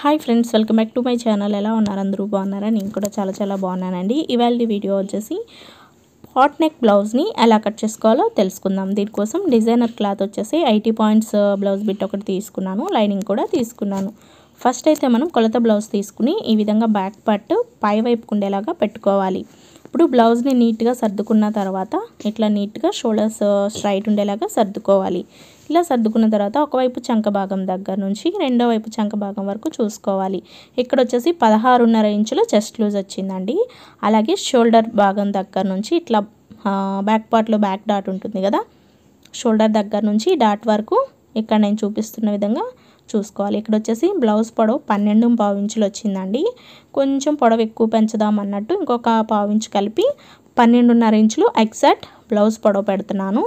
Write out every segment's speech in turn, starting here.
hi friends welcome back to my channel ఎలా ఉన్నారు అందరూ బాగున్నారా నేను కూడా చాలా చాలా బాగున్నానండి ఇవాళ వీడియో వచ్చేసి హాట్ నెక్ బ్లౌజ్ని ఎలా కట్ చేసుకోవాలో తెలుసుకుందాం దీనికోసం డిజైనర్ క్లాత్ వచ్చేసి ఐటీ పాయింట్స్ బ్లౌజ్ బిట్ ఒకటి తీసుకున్నాను లైనింగ్ కూడా తీసుకున్నాను ఫస్ట్ అయితే మనం కొలత బ్లౌజ్ తీసుకుని ఈ విధంగా బ్యాక్ పార్ట్ పై వైపుకు ఉండేలాగా పెట్టుకోవాలి ఇప్పుడు బ్లౌజ్ని నీట్గా సర్దుకున్న తర్వాత ఇట్లా నీట్గా షోల్డర్స్ స్ట్రైట్ ఉండేలాగా సర్దుకోవాలి ఇలా సర్దుకున్న తర్వాత ఒకవైపు చంక భాగం దగ్గర నుంచి రెండో వైపు చంక భాగం వరకు చూసుకోవాలి ఇక్కడ వచ్చేసి పదహారున్నర ఇంచుల చెస్ట్ లూజ్ వచ్చిందండి అలాగే షోల్డర్ భాగం దగ్గర నుంచి ఇట్లా బ్యాక్ పార్ట్లో బ్యాక్ డాట్ ఉంటుంది కదా షోల్డర్ దగ్గర నుంచి డాట్ వరకు ఇక్కడ నేను చూపిస్తున్న విధంగా చూసుకోవాలి ఇక్కడ వచ్చేసి బ్లౌజ్ పొడవు పన్నెండు పావు ఇంచులు వచ్చిందండి కొంచెం పొడవు ఎక్కువ పెంచుదాం అన్నట్టు ఇంకొక పావు ఇంచు కలిపి పన్నెండున్నర ఇంచులు ఎగ్జాక్ట్ బ్లౌజ్ పొడవు పెడుతున్నాను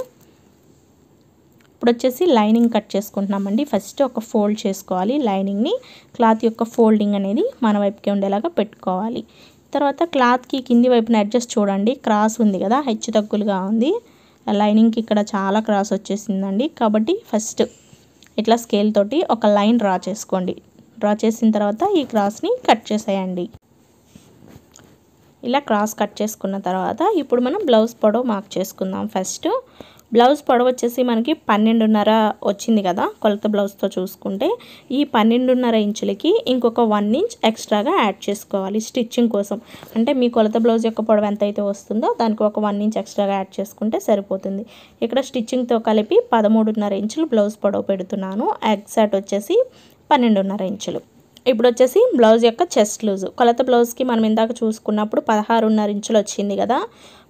ఇప్పుడు వచ్చేసి లైనింగ్ కట్ చేసుకుంటున్నామండి ఫస్ట్ ఒక ఫోల్డ్ చేసుకోవాలి లైనింగ్ని క్లాత్ యొక్క ఫోల్డింగ్ అనేది మన వైపుకి ఉండేలాగా పెట్టుకోవాలి తర్వాత క్లాత్కి కింది వైపున అడ్జస్ట్ చూడండి క్రాస్ ఉంది కదా హెచ్చు తగ్గులుగా ఉంది లైనింగ్కి ఇక్కడ చాలా క్రాస్ వచ్చేసిందండి కాబట్టి ఫస్ట్ ఇట్లా స్కేల్ తోటి ఒక లైన్ డ్రా చేసుకోండి డ్రా చేసిన తర్వాత ఈ క్రాస్ని కట్ చేసేయండి ఇలా క్రాస్ కట్ చేసుకున్న తర్వాత ఇప్పుడు మనం బ్లౌజ్ పొడవు మార్క్ చేసుకుందాం ఫస్ట్ బ్లౌజ్ పొడవు వచ్చేసి మనకి పన్నెండున్నర వచ్చింది కదా కొలత బ్లౌజ్తో చూసుకుంటే ఈ పన్నెండున్నర ఇంచులకి ఇంకొక వన్ ఇంచ్ ఎక్స్ట్రాగా యాడ్ చేసుకోవాలి స్టిచ్చింగ్ కోసం అంటే మీ కొలత బ్లౌజ్ యొక్క పొడవు ఎంత అయితే వస్తుందో దానికి ఒక వన్ ఇంచ్ ఎక్స్ట్రాగా యాడ్ చేసుకుంటే సరిపోతుంది ఇక్కడ స్టిచ్చింగ్తో కలిపి పదమూడున్నర ఇంచులు బ్లౌజ్ పొడవు పెడుతున్నాను ఎగ్జాక్ట్ వచ్చేసి పన్నెండున్నర ఇంచులు ఇప్పుడు వచ్చేసి బ్లౌజ్ యొక్క చెస్ట్ లూజ్ కొలత బ్లౌజ్కి మనం ఇందాక చూసుకున్నప్పుడు పదహారున్నర ఇంచులు వచ్చింది కదా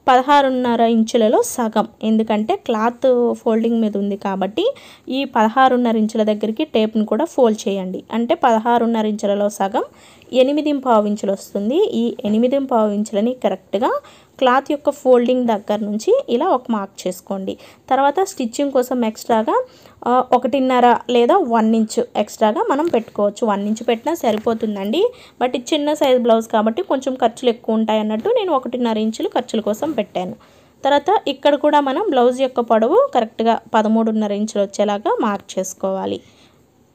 పదహారున్నర ఇంచులలో సగం ఎందుకంటే క్లాత్ ఫోల్డింగ్ మీద ఉంది కాబట్టి ఈ పదహారున్నర ఇంచుల దగ్గరికి టేప్ను కూడా ఫోల్డ్ చేయండి అంటే పదహారున్నర ఇంచులలో సగం ఎనిమిది ఇంచులు వస్తుంది ఈ ఎనిమిది ఇంచులని కరెక్ట్గా క్లాత్ యొక్క ఫోల్డింగ్ దగ్గర నుంచి ఇలా ఒక మార్క్ చేసుకోండి తర్వాత స్టిచ్చింగ్ కోసం ఎక్స్ట్రాగా ఒకటిన్నర లేదా వన్ ఇంచ్ ఎక్స్ట్రాగా మనం పెట్టుకోవచ్చు వన్ ఇంచ్ పెట్టినా సరిపోతుందండి బట్ చిన్న సైజ్ బ్లౌజ్ కాబట్టి కొంచెం ఖర్చులు ఎక్కువ ఉంటాయి అన్నట్టు నేను ఒకటిన్నర ఇంచులు ఖర్చుల కోసం పెట్టాను తర్వాత ఇక్కడ కూడా మనం బ్లౌజ్ యొక్క పొడవు కరెక్ట్గా పదమూడున్నర ఇంచులు వచ్చేలాగా మార్క్ చేసుకోవాలి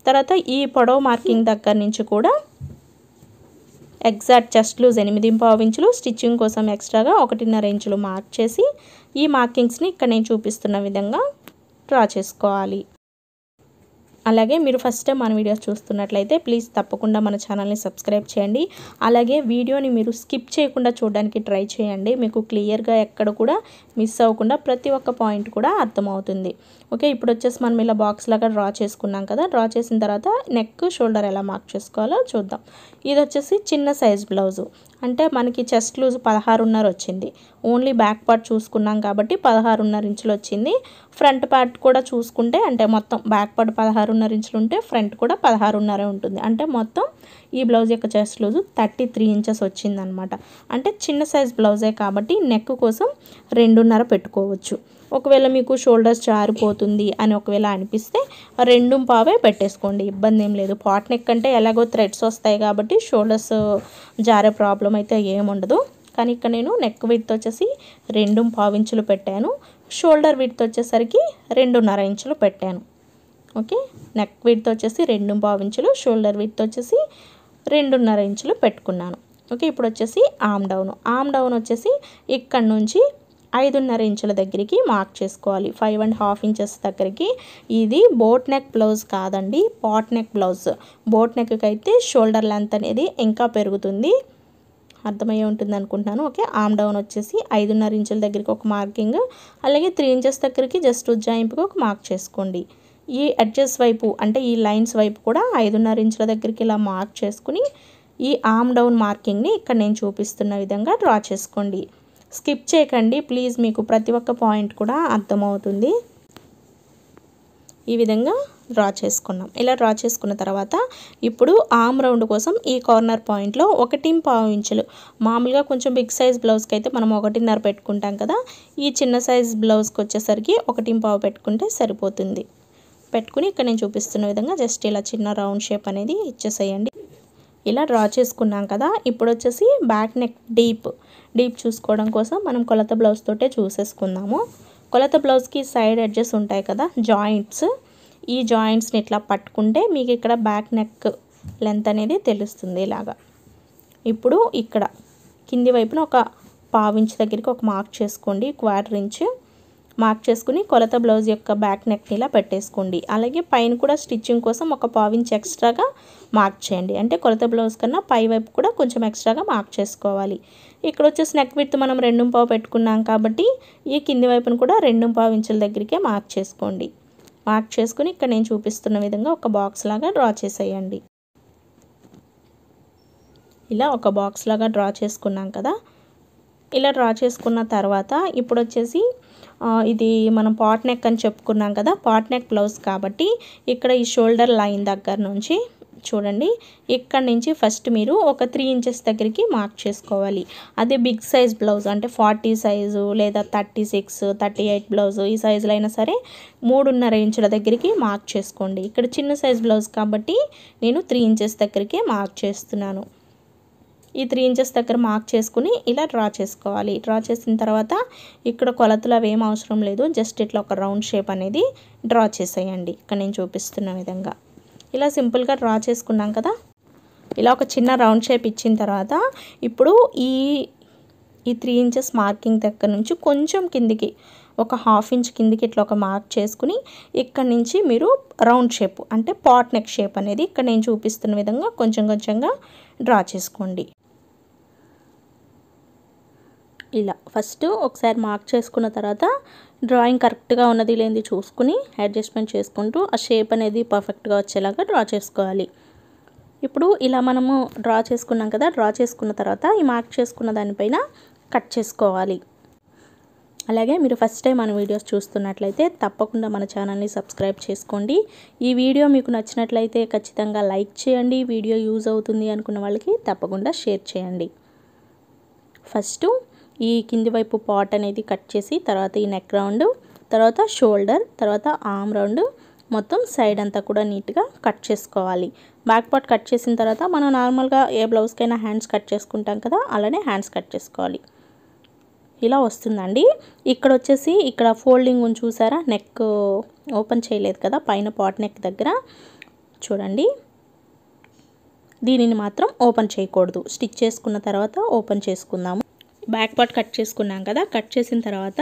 తర్వాత ఈ పొడవు మార్కింగ్ దగ్గర నుంచి కూడా ఎగ్జాక్ట్ చెస్ట్ లూజ్ ఎనిమిది పావు ఇంచులు స్టిచ్చింగ్ కోసం ఎక్స్ట్రాగా ఒకటిన్నర ఇంచులు మార్క్ చేసి ఈ మార్కింగ్స్ని ఇక్కడ నేను చూపిస్తున్న విధంగా డ్రా చేసుకోవాలి అలాగే మీరు ఫస్ట్ టైం మన వీడియోస్ చూస్తున్నట్లయితే ప్లీజ్ తప్పకుండా మన ఛానల్ని సబ్స్క్రైబ్ చేయండి అలాగే వీడియోని మీరు స్కిప్ చేయకుండా చూడడానికి ట్రై చేయండి మీకు క్లియర్గా ఎక్కడ కూడా మిస్ అవ్వకుండా ప్రతి ఒక్క పాయింట్ కూడా అర్థమవుతుంది ఓకే ఇప్పుడు వచ్చేసి మనం ఇలా బాక్స్ లాగా డ్రా చేసుకున్నాం కదా డ్రా చేసిన తర్వాత నెక్ షోల్డర్ ఎలా మార్క్ చేసుకోవాలో చూద్దాం ఇది వచ్చేసి చిన్న సైజ్ బ్లౌజు అంటే మనకి చెస్ట్ లూజ్ పదహారున్నర వచ్చింది ఓన్లీ బ్యాక్ పార్ట్ చూసుకున్నాం కాబట్టి పదహారున్నర ఇంచులు వచ్చింది ఫ్రంట్ పార్ట్ కూడా చూసుకుంటే అంటే మొత్తం బ్యాక్ పార్ట్ పదహారున్నర ఇంచులు ఉంటే ఫ్రంట్ కూడా పదహారున్నరే ఉంటుంది అంటే మొత్తం ఈ బ్లౌజ్ యొక్క chest loose thirty three inches వచ్చిందనమాట అంటే చిన్న సైజ్ బ్లౌజే కాబట్టి నెక్ కోసం రెండున్నర పెట్టుకోవచ్చు ఒకవేళ మీకు షోల్డర్స్ జారిపోతుంది అని ఒకవేళ అనిపిస్తే రెండు పావే పెట్టేసుకోండి ఇబ్బంది ఏం లేదు పాట్ నెక్ అంటే ఎలాగో థ్రెడ్స్ వస్తాయి కాబట్టి షోల్డర్స్ జారే ప్రాబ్లం అయితే ఏముండదు కానీ ఇక్కడ నేను నెక్ విడ్త్ వచ్చేసి రెండు పావించులు పెట్టాను షోల్డర్ విడ్త్ వచ్చేసరికి రెండున్నర ఇంచులు పెట్టాను ఓకే నెక్ విడ్త్ వచ్చేసి రెండు పావించులు షోల్డర్ విడ్త్ వచ్చేసి రెండున్నర ఇంచులు పెట్టుకున్నాను ఓకే ఇప్పుడు వచ్చేసి ఆమ్ డౌన్ ఆమ్ డౌన్ వచ్చేసి ఇక్కడ నుంచి ఐదున్నర ఇంచుల దగ్గరికి మార్క్ చేసుకోవాలి ఫైవ్ అండ్ హాఫ్ ఇంచెస్ దగ్గరికి ఇది బోట్ నెక్ బ్లౌజ్ కాదండి పాట్ నెక్ బ్లౌజ్ బోట్ నెక్కి అయితే షోల్డర్ లెంత్ అనేది ఇంకా పెరుగుతుంది అర్థమయ్యే ఉంటుంది అనుకుంటున్నాను ఓకే ఆమ్ డౌన్ వచ్చేసి ఐదున్నర ఇంచుల దగ్గరికి ఒక మార్కింగ్ అలాగే త్రీ ఇంచెస్ దగ్గరికి జస్ట్ ఉజ్జాయింపుకి ఒక మార్క్ చేసుకోండి ఈ అడ్జస్ వైపు అంటే ఈ లైన్స్ వైపు కూడా ఐదున్నర ఇంచుల దగ్గరికి ఇలా మార్క్ చేసుకుని ఈ ఆమ్ డౌన్ మార్కింగ్ని ఇక్కడ నేను చూపిస్తున్న విధంగా డ్రా చేసుకోండి స్కిప్ చేయకండి ప్లీజ్ మీకు ప్రతి ఒక్క పాయింట్ కూడా అర్థమవుతుంది ఈ విధంగా డ్రా చేసుకున్నాం ఇలా డ్రా చేసుకున్న తర్వాత ఇప్పుడు ఆమ్ రౌండ్ కోసం ఈ కార్నర్ పాయింట్లో ఒకటి పావు ఇంచులు మామూలుగా కొంచెం బిగ్ సైజ్ బ్లౌజ్కి అయితే మనం ఒకటిన్నర పెట్టుకుంటాం కదా ఈ చిన్న సైజ్ బ్లౌజ్కి వచ్చేసరికి ఒకటి పావు పెట్టుకుంటే సరిపోతుంది పెట్టుకుని ఇక్కడ నేను చూపిస్తున్న విధంగా జస్ట్ ఇలా చిన్న రౌండ్ షేప్ అనేది ఇచ్చేసేయండి ఇలా డ్రా చేసుకున్నాం కదా ఇప్పుడు వచ్చేసి బ్యాక్ నెక్ డీప్ డీప్ చూసుకోవడం కోసం మనం కొలత బ్లౌజ్ తోటే చూసేసుకుందాము కొలత బ్లౌజ్కి సైడ్ ఎడ్జెస్ ఉంటాయి కదా జాయింట్స్ ఈ జాయింట్స్ని ఇట్లా పట్టుకుంటే మీకు ఇక్కడ బ్యాక్ నెక్ లెంత్ అనేది తెలుస్తుంది ఇలాగా ఇప్పుడు ఇక్కడ కింది వైపున ఒక పావించ్ దగ్గరికి ఒక మార్క్ చేసుకోండి క్వార్టర్ ఇంచ్ మార్క్ చేసుకుని కొలత బ్లౌజ్ యొక్క బ్యాక్ నెక్ని ఇలా పెట్టేసుకోండి అలాగే పైన కూడా స్టిచ్చింగ్ కోసం ఒక పావించ్ ఎక్స్ట్రాగా మార్క్ చేయండి అంటే కొలత బ్లౌజ్ కన్నా పై వైపు కూడా కొంచెం ఎక్స్ట్రాగా మార్క్ చేసుకోవాలి ఇక్కడ వచ్చేసి నెక్ విత్ మనం రెండు పావు పెట్టుకున్నాం కాబట్టి ఈ కింది వైపును కూడా రెండు పావు ఇంచుల దగ్గరికే మార్క్ చేసుకోండి మార్క్ చేసుకుని ఇక్కడ నేను చూపిస్తున్న విధంగా ఒక బాక్స్ లాగా డ్రా చేసేయండి ఇలా ఒక బాక్స్ లాగా డ్రా చేసుకున్నాం కదా ఇలా డ్రా చేసుకున్న తర్వాత ఇప్పుడు వచ్చేసి ఇది మనం పాట్ నెక్ అని చెప్పుకున్నాం కదా పాట్ నెక్ బ్లౌజ్ కాబట్టి ఇక్కడ ఈ షోల్డర్ లైన్ దగ్గర నుంచి చూడండి ఇక్కడ నుంచి ఫస్ట్ మీరు ఒక త్రీ ఇంచెస్ దగ్గరికి మార్క్ చేసుకోవాలి అదే బిగ్ సైజ్ బ్లౌజ్ అంటే ఫార్టీ సైజు లేదా thirty six thirty eight blouse ఈ సైజులో అయినా సరే మూడున్నర ఇంచుల దగ్గరికి మార్క్ చేసుకోండి ఇక్కడ చిన్న సైజ్ బ్లౌజ్ కాబట్టి నేను త్రీ ఇంచెస్ దగ్గరికే మార్క్ చేస్తున్నాను ఈ త్రీ ఇంచెస్ దగ్గర మార్క్ చేసుకుని ఇలా డ్రా చేసుకోవాలి డ్రా చేసిన తర్వాత ఇక్కడ కొలతలు అవి ఏం అవసరం లేదు జస్ట్ ఇట్లా ఒక రౌండ్ షేప్ అనేది డ్రా చేసేయండి ఇక్కడ నేను చూపిస్తున్న విధంగా ఇలా సింపుల్గా డ్రా చేసుకున్నాం కదా ఇలా ఒక చిన్న రౌండ్ షేప్ ఇచ్చిన తర్వాత ఇప్పుడు ఈ ఈ త్రీ ఇంచెస్ మార్కింగ్ దగ్గర నుంచి కొంచెం కిందికి ఒక హాఫ్ ఇంచ్ కిందికి ఇట్లా ఒక మార్క్ చేసుకుని ఇక్కడ నుంచి మీరు రౌండ్ షేప్ అంటే పాట్ నెక్ షేప్ అనేది ఇక్కడ నేను చూపిస్తున్న విధంగా కొంచెం కొంచెంగా డ్రా చేసుకోండి ఇలా ఫస్ట్ ఒకసారి మార్క్ చేసుకున్న తర్వాత డ్రాయింగ్ కరెక్ట్గా ఉన్నది లేనిది చూసుకుని అడ్జస్ట్మెంట్ చేసుకుంటూ ఆ షేప్ అనేది పర్ఫెక్ట్గా వచ్చేలాగా డ్రా చేసుకోవాలి ఇప్పుడు ఇలా మనము డ్రా చేసుకున్నాం కదా డ్రా చేసుకున్న తర్వాత ఈ మార్క్ చేసుకున్న దానిపైన కట్ చేసుకోవాలి అలాగే మీరు ఫస్ట్ టైం మన వీడియోస్ చూస్తున్నట్లయితే తప్పకుండా మన ఛానల్ని సబ్స్క్రైబ్ చేసుకోండి ఈ వీడియో మీకు నచ్చినట్లయితే ఖచ్చితంగా లైక్ చేయండి వీడియో యూజ్ అవుతుంది అనుకున్న వాళ్ళకి తప్పకుండా షేర్ చేయండి ఫస్ట్ ఈ కింది వైపు పాట్ అనేది కట్ చేసి తర్వాత ఈ నెక్ రౌండ్ తర్వాత షోల్డర్ తర్వాత ఆమ్ రౌండ్ మొత్తం సైడ్ అంతా కూడా నీట్గా కట్ చేసుకోవాలి బ్యాక్ పార్ట్ కట్ చేసిన తర్వాత మనం నార్మల్గా ఏ బ్లౌజ్కైనా హ్యాండ్స్ కట్ చేసుకుంటాం కదా అలానే హ్యాండ్స్ కట్ చేసుకోవాలి ఇలా వస్తుందండి ఇక్కడ వచ్చేసి ఇక్కడ ఫోల్డింగ్ చూసారా నెక్ ఓపెన్ చేయలేదు కదా పైన పాట్ నెక్ దగ్గర చూడండి దీనిని మాత్రం ఓపెన్ చేయకూడదు స్టిచ్ చేసుకున్న తర్వాత ఓపెన్ చేసుకుందాము బ్యాక్ పార్ట్ కట్ చేసుకున్నాం కదా కట్ చేసిన తర్వాత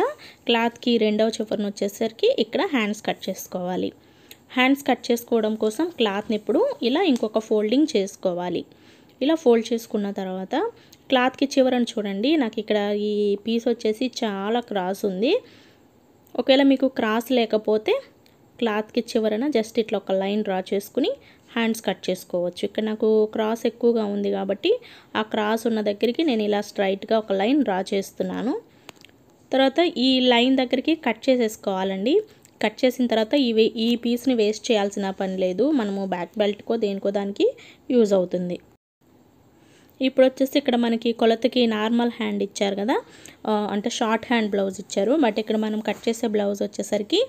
క్లాత్కి రెండవ చివరిని వచ్చేసరికి ఇక్కడ హ్యాండ్స్ కట్ చేసుకోవాలి హ్యాండ్స్ కట్ చేసుకోవడం కోసం క్లాత్ని ఇప్పుడు ఇలా ఇంకొక ఫోల్డింగ్ చేసుకోవాలి ఇలా ఫోల్డ్ చేసుకున్న తర్వాత క్లాత్కి చివరని చూడండి నాకు ఇక్కడ ఈ పీస్ వచ్చేసి చాలా క్రాస్ ఉంది ఒకవేళ మీకు క్రాస్ లేకపోతే క్లాత్కి చివరన జస్ట్ ఇట్లా ఒక లైన్ డ్రా చేసుకుని హ్యాండ్స్ కట్ చేసుకోవచ్చు ఇక్కడ నాకు క్రాస్ ఎక్కువగా ఉంది కాబట్టి ఆ క్రాస్ ఉన్న దగ్గరికి నేను ఇలా స్ట్రైట్గా ఒక లైన్ డ్రా చేస్తున్నాను తర్వాత ఈ లైన్ దగ్గరికి కట్ చేసేసుకోవాలండి కట్ చేసిన తర్వాత ఇవి ఈ పీస్ని వేస్ట్ చేయాల్సిన పని లేదు మనము బ్యాక్ బెల్ట్కో దేనికో దానికి యూజ్ అవుతుంది ఇప్పుడు వచ్చేసి ఇక్కడ మనకి కొలతకి నార్మల్ హ్యాండ్ ఇచ్చారు కదా అంటే షార్ట్ హ్యాండ్ బ్లౌజ్ ఇచ్చారు బట్ ఇక్కడ మనం కట్ చేసే బ్లౌజ్ వచ్చేసరికి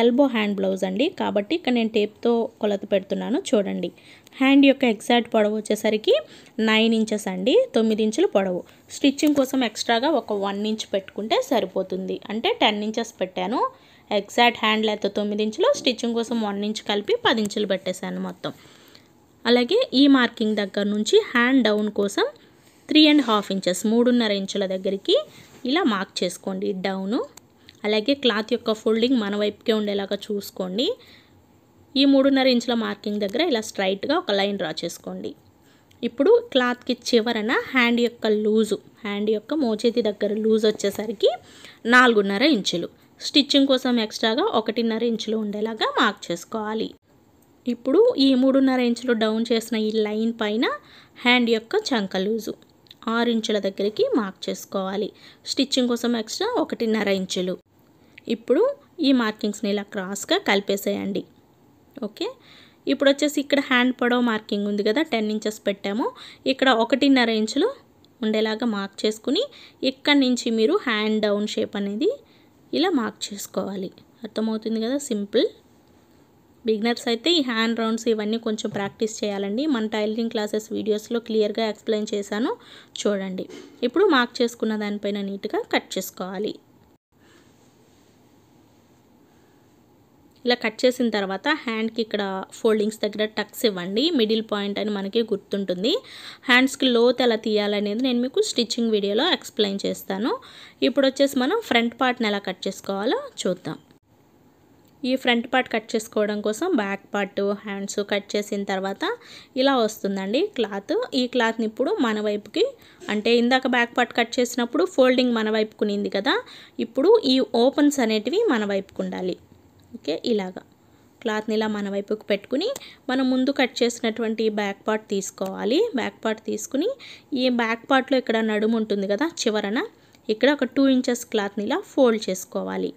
ఎల్బో హ్యాండ్ బ్లౌజ్ అండి కాబట్టి ఇక్కడ నేను టేప్తో కొలత పెడుతున్నాను చూడండి హ్యాండ్ యొక్క ఎగ్జాక్ట్ పొడవు వచ్చేసరికి నైన్ ఇంచెస్ అండి తొమ్మిది ఇంచులు పొడవు స్టిచ్చింగ్ కోసం ఎక్స్ట్రాగా ఒక వన్ ఇంచ్ పెట్టుకుంటే సరిపోతుంది అంటే టెన్ ఇంచెస్ పెట్టాను ఎగ్జాక్ట్ హ్యాండ్ లేకపోతే తొమ్మిది ఇంచులు స్టిచ్చింగ్ కోసం వన్ ఇంచ్ కలిపి పది ఇంచులు పెట్టేశాను మొత్తం అలాగే ఈ మార్కింగ్ దగ్గర నుంచి హ్యాండ్ డౌన్ కోసం త్రీ అండ్ హాఫ్ ఇంచెస్ మూడున్నర ఇంచుల దగ్గరికి ఇలా మార్క్ చేసుకోండి డౌను అలాగే క్లాత్ యొక్క ఫోల్డింగ్ మన వైపుకే ఉండేలాగా చూసుకోండి ఈ మూడున్నర ఇంచుల మార్కింగ్ దగ్గర ఇలా స్ట్రైట్గా ఒక లైన్ డ్రా చేసుకోండి ఇప్పుడు క్లాత్కి చివరన హ్యాండ్ యొక్క లూజు హ్యాండ్ యొక్క మోచేతి దగ్గర లూజ్ వచ్చేసరికి నాలుగున్నర ఇంచులు స్టిచ్చింగ్ కోసం ఎక్స్ట్రాగా ఒకటిన్నర ఇంచులు ఉండేలాగా మార్క్ చేసుకోవాలి ఇప్పుడు ఈ మూడున్నర ఇంచులు డౌన్ చేసిన ఈ లైన్ పైన హ్యాండ్ యొక్క చంక లూజు ఆరు ఇంచుల దగ్గరికి మార్క్ చేసుకోవాలి స్టిచ్చింగ్ కోసం ఎక్స్ట్రా ఒకటిన్నర ఇంచులు ఇప్పుడు ఈ మార్కింగ్స్ని ఇలా క్రాస్గా కలిపేసేయండి ఓకే ఇప్పుడు వచ్చేసి ఇక్కడ హ్యాండ్ పొడవు మార్కింగ్ ఉంది కదా టెన్ ఇంచెస్ పెట్టాము ఇక్కడ ఒకటిన్నర ఇంచులు ఉండేలాగా మార్క్ చేసుకుని ఇక్కడి నుంచి మీరు హ్యాండ్ డౌన్ షేప్ అనేది ఇలా మార్క్ చేసుకోవాలి అర్థమవుతుంది కదా సింపుల్ బిగినర్స్ అయితే ఈ హ్యాండ్ రౌండ్స్ ఇవన్నీ కొంచెం ప్రాక్టీస్ చేయాలండి మన టైలరింగ్ క్లాసెస్ వీడియోస్లో క్లియర్గా ఎక్స్ప్లెయిన్ చేశాను చూడండి ఇప్పుడు మార్క్ చేసుకున్న దానిపైన నీట్గా కట్ చేసుకోవాలి ఇలా కట్ చేసిన తర్వాత హ్యాండ్కి ఇక్కడ ఫోల్డింగ్స్ దగ్గర టక్స్ ఇవ్వండి మిడిల్ పాయింట్ అని మనకి గుర్తుంటుంది హ్యాండ్స్కి లోత్ ఎలా తీయాలనేది నేను మీకు స్టిచ్చింగ్ వీడియోలో ఎక్స్ప్లెయిన్ చేస్తాను ఇప్పుడు వచ్చేసి మనం ఫ్రంట్ పార్ట్ని ఎలా కట్ చేసుకోవాలో చూద్దాం ఈ ఫ్రంట్ పార్ట్ కట్ చేసుకోవడం కోసం బ్యాక్ పార్ట్ హ్యాండ్స్ కట్ చేసిన తర్వాత ఇలా వస్తుందండి క్లాత్ ఈ క్లాత్ని ఇప్పుడు మన వైపుకి అంటే ఇందాక బ్యాక్ పార్ట్ కట్ చేసినప్పుడు ఫోల్డింగ్ మన వైపుకు నింది కదా ఇప్పుడు ఈ ఓపెన్స్ అనేటివి మన వైపుకు ఉండాలి ఓకే ఇలాగా క్లాత్ని ఇలా మన వైపుకు పెట్టుకుని మనం ముందు కట్ చేసినటువంటి బ్యాక్ పార్ట్ తీసుకోవాలి బ్యాక్ పార్ట్ తీసుకుని ఈ బ్యాక్ పార్ట్లో ఇక్కడ నడుము ఉంటుంది కదా చివరన ఇక్కడ ఒక టూ ఇంచెస్ క్లాత్ని ఇలా ఫోల్డ్ చేసుకోవాలి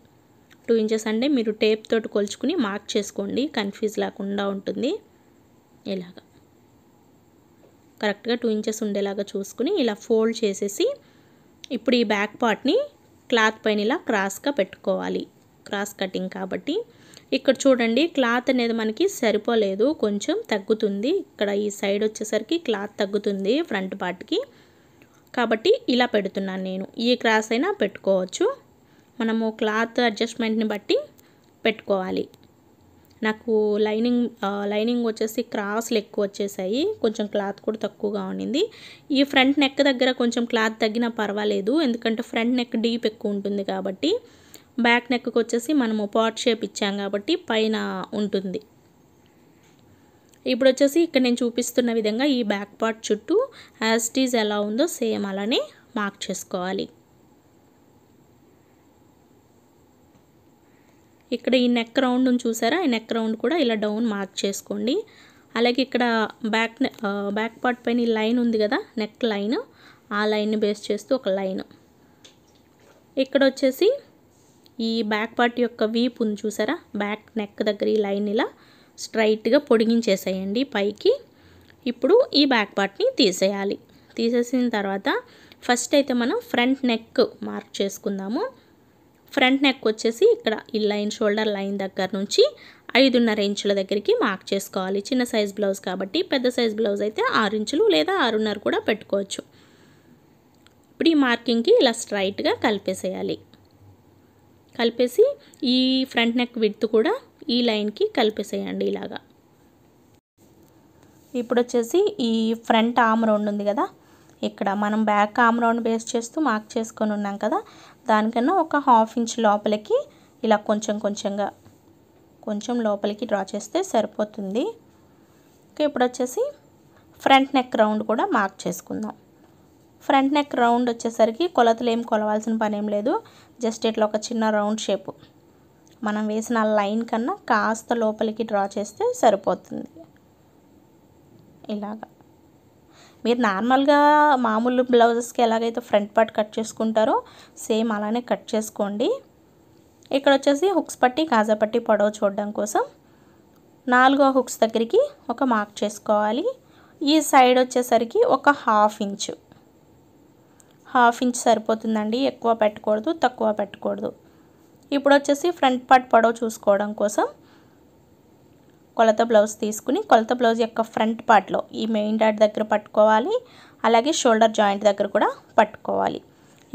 టూ ఇంచెస్ అంటే మీరు టేప్ తోటి కొలుచుకుని మార్క్ చేసుకోండి కన్ఫ్యూజ్ లేకుండా ఉంటుంది ఇలాగ కరెక్ట్గా టూ ఇంచెస్ ఉండేలాగా చూసుకుని ఇలా ఫోల్డ్ చేసేసి ఇప్పుడు ఈ బ్యాక్ పార్ట్ని క్లాత్ పైన ఇలా క్రాస్గా పెట్టుకోవాలి క్రాస్ కటింగ్ కాబట్టి ఇక్కడ చూడండి క్లాత్ అనేది మనకి సరిపోలేదు కొంచెం తగ్గుతుంది ఇక్కడ ఈ సైడ్ వచ్చేసరికి క్లాత్ తగ్గుతుంది ఫ్రంట్ పార్ట్కి కాబట్టి ఇలా పెడుతున్నాను నేను ఈ క్రాస్ అయినా పెట్టుకోవచ్చు మనము క్లాత్ అడ్జస్ట్మెంట్ని బట్టి పెట్టుకోవాలి నాకు లైనింగ్ లైనింగ్ వచ్చేసి క్రాస్లు ఎక్కువ వచ్చేసాయి కొంచెం క్లాత్ కూడా తక్కువగా ఉండింది ఈ ఫ్రంట్ నెక్ దగ్గర కొంచెం క్లాత్ తగ్గినా పర్వాలేదు ఎందుకంటే ఫ్రంట్ నెక్ డీప్ ఎక్కువ ఉంటుంది కాబట్టి బ్యాక్ నెక్కి వచ్చేసి మనము పాట్ షేప్ ఇచ్చాం కాబట్టి పైన ఉంటుంది ఇప్పుడు వచ్చేసి ఇక్కడ నేను చూపిస్తున్న విధంగా ఈ బ్యాక్ పార్ట్ చుట్టూ యాజ్ ఇట్ ఈజ్ ఎలా ఉందో సేమ్ అలానే మార్క్ చేసుకోవాలి ఇక్కడ ఈ నెక్ రౌండ్ను చూసారా ఈ నెక్ రౌండ్ కూడా ఇలా డౌన్ మార్క్ చేసుకోండి అలాగే ఇక్కడ బ్యాక్ బ్యాక్ పార్ట్ పైన ఈ లైన్ ఉంది కదా నెక్ లైన్ ఆ లైన్ని బేస్ చేస్తూ ఒక లైన్ ఇక్కడ వచ్చేసి ఈ బ్యాక్ పార్ట్ యొక్క వీప్ ఉంది చూసారా బ్యాక్ నెక్ దగ్గర ఈ లైన్ ఇలా స్ట్రైట్గా పొడిగించేసేయండి పైకి ఇప్పుడు ఈ బ్యాక్ పార్ట్ని తీసేయాలి తీసేసిన తర్వాత ఫస్ట్ అయితే మనం ఫ్రంట్ నెక్ మార్క్ చేసుకుందాము ఫ్రంట్ నెక్ వచ్చేసి ఇక్కడ ఈ లైన్ షోల్డర్ లైన్ దగ్గర నుంచి ఐదున్నర ఇంచుల దగ్గరికి మార్క్ చేసుకోవాలి చిన్న సైజ్ బ్లౌజ్ కాబట్టి పెద్ద సైజ్ బ్లౌజ్ అయితే ఆరు ఇంచులు లేదా ఆరున్నర కూడా పెట్టుకోవచ్చు ఇప్పుడు ఈ మార్కింగ్కి ఇలా స్ట్రైట్గా కలిపేసేయాలి కలిపేసి ఈ ఫ్రంట్ నెక్ విడ్త్ కూడా ఈ లైన్కి కలిపేసేయండి ఇలాగా ఇప్పుడు వచ్చేసి ఈ ఫ్రంట్ ఆమ్ రౌండ్ ఉంది కదా ఇక్కడ మనం బ్యాక్ కామ్రౌండ్ బేస్ చేస్తూ మార్క్ చేసుకొని ఉన్నాం కదా దానికన్నా ఒక హాఫ్ ఇంచ్ లోపలికి ఇలా కొంచెం కొంచెంగా కొంచెం లోపలికి డ్రా చేస్తే సరిపోతుంది ఓకే ఇప్పుడు వచ్చేసి ఫ్రంట్ నెక్ రౌండ్ కూడా మార్క్ చేసుకుందాం ఫ్రంట్ నెక్ రౌండ్ వచ్చేసరికి కొలతలు ఏం కొలవాల్సిన పని ఏం లేదు జస్ట్ ఇట్లా ఒక చిన్న రౌండ్ షేపు మనం వేసిన లైన్ కన్నా కాస్త లోపలికి డ్రా చేస్తే సరిపోతుంది ఇలాగా మీరు నార్మల్గా మామూలు బ్లౌజెస్కి ఎలాగైతే ఫ్రంట్ పార్ట్ కట్ చేసుకుంటారో సేమ్ అలానే కట్ చేసుకోండి ఇక్కడ వచ్చేసి హుక్స్ పట్టి కాజా పట్టి పొడవు చూడడం కోసం నాలుగో హుక్స్ దగ్గరికి ఒక మార్క్ చేసుకోవాలి ఈ సైడ్ వచ్చేసరికి ఒక హాఫ్ ఇంచ్ హాఫ్ ఇంచ్ సరిపోతుందండి ఎక్కువ పెట్టకూడదు తక్కువ పెట్టకూడదు ఇప్పుడు వచ్చేసి ఫ్రంట్ పార్ట్ పొడవు చూసుకోవడం కోసం కొలత బ్లౌజ్ తీసుకుని కొలత బ్లౌజ్ యొక్క ఫ్రంట్ పార్ట్లో ఈ మెయిన్ డాట్ దగ్గర పట్టుకోవాలి అలాగే షోల్డర్ జాయింట్ దగ్గర కూడా పట్టుకోవాలి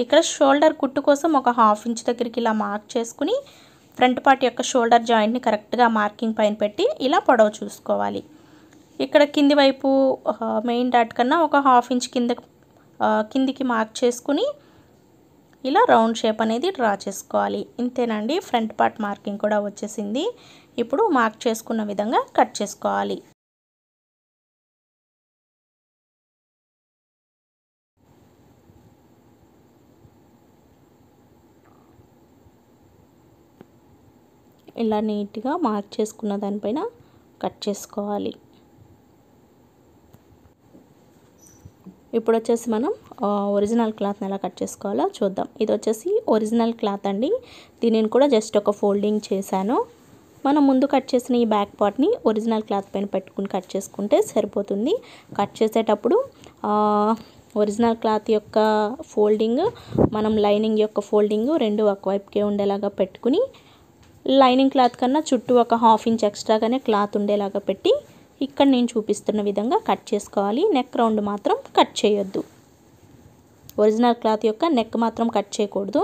ఇక్కడ షోల్డర్ కుట్టు కోసం ఒక హాఫ్ ఇంచ్ దగ్గరికి ఇలా మార్క్ చేసుకుని ఫ్రంట్ పార్ట్ యొక్క షోల్డర్ జాయింట్ని కరెక్ట్గా మార్కింగ్ పైన పెట్టి ఇలా పొడవు చూసుకోవాలి ఇక్కడ కింది వైపు మెయిన్ డాట్ కన్నా ఒక హాఫ్ ఇంచ్ కింద కిందికి మార్క్ చేసుకుని ఇలా రౌండ్ షేప్ అనేది డ్రా చేసుకోవాలి ఇంతేనండి ఫ్రంట్ పార్ట్ మార్కింగ్ కూడా వచ్చేసింది ఇప్పుడు మార్క్ చేసుకున్న విధంగా కట్ చేసుకోవాలి ఇలా నీట్గా మార్క్ చేసుకున్న దానిపైన కట్ చేసుకోవాలి ఇప్పుడు వచ్చేసి మనం ఒరిజినల్ క్లాత్ని ఎలా కట్ చేసుకోవాలో చూద్దాం ఇది వచ్చేసి ఒరిజినల్ క్లాత్ అండి దీనిని కూడా జస్ట్ ఒక ఫోల్డింగ్ చేశాను మనం ముందు కట్ చేసిన ఈ బ్యాక్ పార్ట్ని ఒరిజినల్ క్లాత్ పైన పెట్టుకుని కట్ చేసుకుంటే సరిపోతుంది కట్ చేసేటప్పుడు ఒరిజినల్ క్లాత్ యొక్క ఫోల్డింగ్ మనం లైనింగ్ యొక్క ఫోల్డింగ్ రెండు ఒకవైపుకే ఉండేలాగా పెట్టుకుని లైనింగ్ క్లాత్ కన్నా చుట్టూ ఒక హాఫ్ ఇంచ్ ఎక్స్ట్రాగానే క్లాత్ ఉండేలాగా పెట్టి ఇక్కడ నేను చూపిస్తున్న విధంగా కట్ చేసుకోవాలి నెక్ రౌండ్ మాత్రం కట్ చేయొద్దు ఒరిజినల్ క్లాత్ యొక్క నెక్ మాత్రం కట్ చేయకూడదు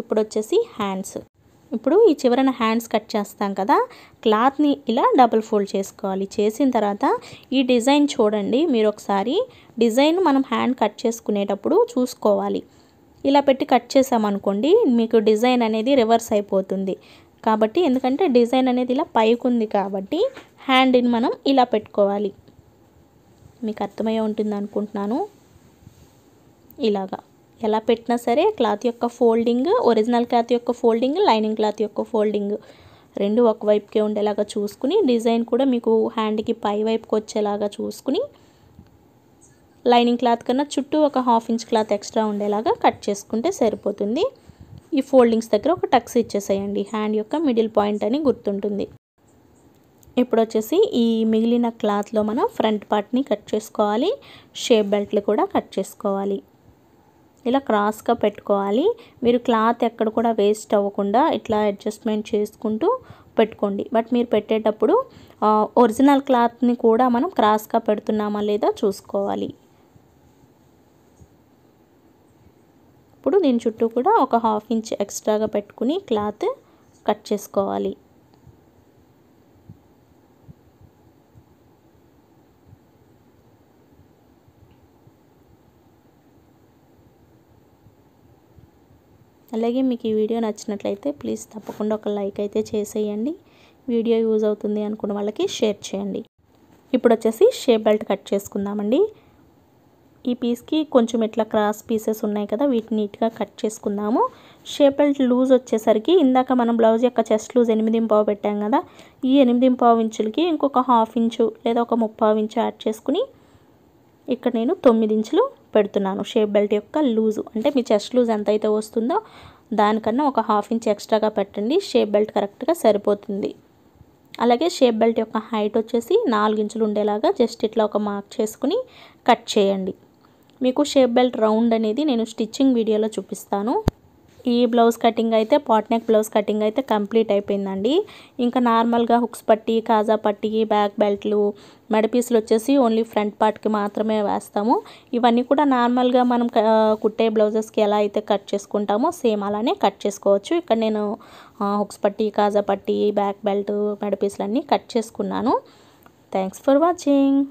ఇప్పుడు వచ్చేసి హ్యాండ్స్ ఇప్పుడు ఈ చివరన హ్యాండ్స్ కట్ చేస్తాం కదా క్లాత్ని ఇలా డబుల్ ఫోల్డ్ చేసుకోవాలి చేసిన తర్వాత ఈ డిజైన్ చూడండి మీరు ఒకసారి డిజైన్ మనం హ్యాండ్ కట్ చేసుకునేటప్పుడు చూసుకోవాలి ఇలా పెట్టి కట్ చేసామనుకోండి మీకు డిజైన్ అనేది రివర్స్ అయిపోతుంది కాబట్టి ఎందుకంటే డిజైన్ అనేది ఇలా పైకి ఉంది కాబట్టి హ్యాండిని మనం ఇలా పెట్టుకోవాలి మీకు అర్థమయ్యే ఉంటుంది అనుకుంటున్నాను ఇలాగా ఎలా పెట్టినా సరే క్లాత్ యొక్క ఫోల్డింగ్ ఒరిజినల్ క్లాత్ యొక్క ఫోల్డింగ్ లైనింగ్ క్లాత్ యొక్క ఫోల్డింగ్ రెండు ఒకవైపుకే ఉండేలాగా చూసుకుని డిజైన్ కూడా మీకు హ్యాండ్కి పై వైపుకి వచ్చేలాగా చూసుకుని లైనింగ్ క్లాత్ కన్నా చుట్టూ ఒక హాఫ్ ఇంచ్ క్లాత్ ఎక్స్ట్రా ఉండేలాగా కట్ చేసుకుంటే సరిపోతుంది ఈ ఫోల్డింగ్స్ దగ్గర ఒక టక్స్ ఇచ్చేసేయండి హ్యాండ్ యొక్క మిడిల్ పాయింట్ అని గుర్తుంటుంది ఇప్పుడు వచ్చేసి ఈ మిగిలిన క్లాత్లో మనం ఫ్రంట్ పార్ట్ని కట్ చేసుకోవాలి షేప్ బెల్ట్లు కూడా కట్ చేసుకోవాలి ఇలా క్రాస్గా పెట్టుకోవాలి మీరు క్లాత్ ఎక్కడ కూడా వేస్ట్ అవ్వకుండా ఇట్లా అడ్జస్ట్మెంట్ చేసుకుంటూ పెట్టుకోండి బట్ మీరు పెట్టేటప్పుడు ఒరిజినల్ క్లాత్ని కూడా మనం క్రాస్గా పెడుతున్నామా లేదా చూసుకోవాలి ఇప్పుడు దీని చుట్టూ కూడా ఒక హాఫ్ ఇంచ్ ఎక్స్ట్రాగా పెట్టుకుని క్లాత్ కట్ చేసుకోవాలి అలాగే మీకు ఈ వీడియో నచ్చినట్లయితే ప్లీజ్ తప్పకుండా ఒక లైక్ అయితే చేసేయండి వీడియో యూజ్ అవుతుంది అనుకున్న వాళ్ళకి షేర్ చేయండి ఇప్పుడు వచ్చేసి షేప్ బెల్ట్ కట్ చేసుకుందామండి ఈ పీస్కి కొంచెం ఇట్లా క్రాస్ పీసెస్ ఉన్నాయి కదా వీటిని నీట్గా కట్ చేసుకుందాము షేప్ బెల్ట్ లూజ్ వచ్చేసరికి ఇందాక మనం బ్లౌజ్ యొక్క చెస్ట్ లూజ్ ఎనిమిది పావు పెట్టాం కదా ఈ ఎనిమిది పావు ఇంచులకి ఇంకొక హాఫ్ ఇంచు లేదా ఒక ముప్పావు ఇంచు యాడ్ చేసుకుని ఇక్కడ నేను తొమ్మిది ఇంచులు పెడుతున్నాను షేప్ బెల్ట్ యొక్క లూజు అంటే మీ చెస్ట్ లూజ్ ఎంత అయితే వస్తుందో దానికన్నా ఒక హాఫ్ ఇంచ్ ఎక్స్ట్రాగా పెట్టండి షేప్ బెల్ట్ కరెక్ట్గా సరిపోతుంది అలాగే షేప్ బెల్ట్ యొక్క హైట్ వచ్చేసి నాలుగు ఇంచులు ఉండేలాగా జస్ట్ ఇట్లా ఒక మార్క్ చేసుకుని కట్ చేయండి మీకు షేప్ బెల్ట్ రౌండ్ అనేది నేను స్టిచ్చింగ్ వీడియోలో చూపిస్తాను ఈ బ్లౌజ్ కటింగ్ అయితే పాట్ నెక్ బ్లౌజ్ కటింగ్ అయితే కంప్లీట్ అయిపోయిందండి ఇంకా నార్మల్గా హుక్స్ పట్టి కాజా పట్టి బ్యాక్ బెల్ట్లు మెడపీసులు వచ్చేసి ఓన్లీ ఫ్రంట్ పార్ట్కి మాత్రమే వేస్తాము ఇవన్నీ కూడా నార్మల్గా మనం కుట్టే బ్లౌజెస్కి ఎలా అయితే కట్ చేసుకుంటామో సేమ్ అలానే కట్ చేసుకోవచ్చు ఇక్కడ నేను హుక్స్ పట్టి కాజా పట్టి బ్యాక్ బెల్ట్ మెడపీసులు అన్నీ కట్ చేసుకున్నాను థ్యాంక్స్ ఫర్ వాచింగ్